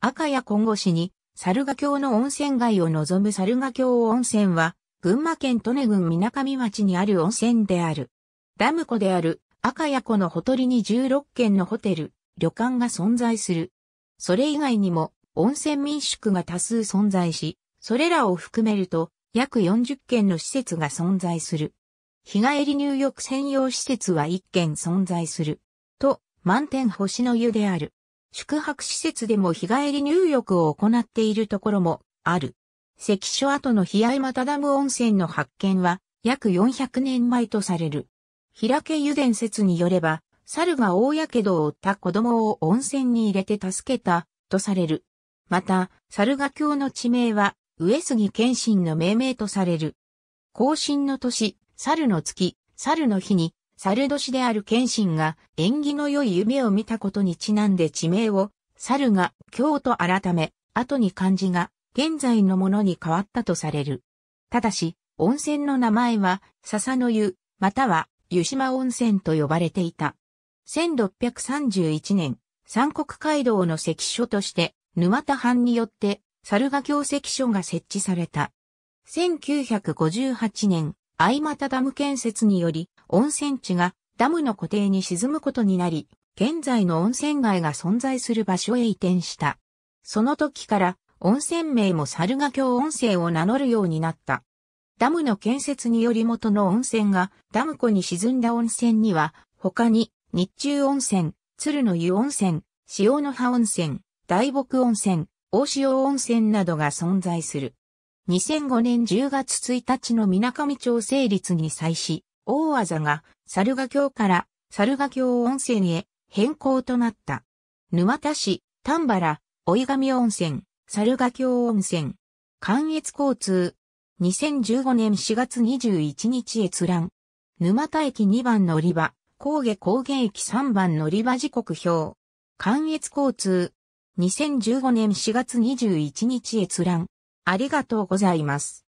赤谷今後市に、猿ヶ京の温泉街を望む猿ヶ京温泉は、群馬県利根郡水上町にある温泉である。ダム湖である赤谷湖のほとりに16軒のホテル、旅館が存在する。それ以外にも温泉民宿が多数存在し、それらを含めると約40軒の施設が存在する。日帰り入浴専用施設は1軒存在する。と、満点星の湯である。宿泊施設でも日帰り入浴を行っているところもある。関所跡の日山たダム温泉の発見は約400年前とされる。平家油田説によれば、猿が大やけどを負った子供を温泉に入れて助けたとされる。また、猿が教の地名は上杉謙信の命名とされる。後進の年、猿の月、猿の日に猿年である謙信が縁起の良い夢を見たことにちなんで地名を、猿が京と改め、後に漢字が現在のものに変わったとされる。ただし、温泉の名前は笹の湯、または湯島温泉と呼ばれていた。1631年、三国街道の関所として沼田藩によって、猿ヶ京関所が設置された。1958年、相又ダム建設により、温泉地がダムの固定に沈むことになり、現在の温泉街が存在する場所へ移転した。その時から温泉名も猿ヶ京温泉を名乗るようになった。ダムの建設により元の温泉がダム湖に沈んだ温泉には、他に日中温泉、鶴の湯温泉、塩の葉温泉、大木温泉、大塩温泉などが存在する。2005年10月1日の水上町成立に際し、大技が猿ヶ京から猿ヶ京温泉へ変更となった。沼田市、丹原、追上温泉、猿ヶ京温泉。関越交通。2015年4月21日閲覧。沼田駅2番乗り場、高下高原駅3番乗り場時刻表。関越交通。2015年4月21日閲覧。ありがとうございます。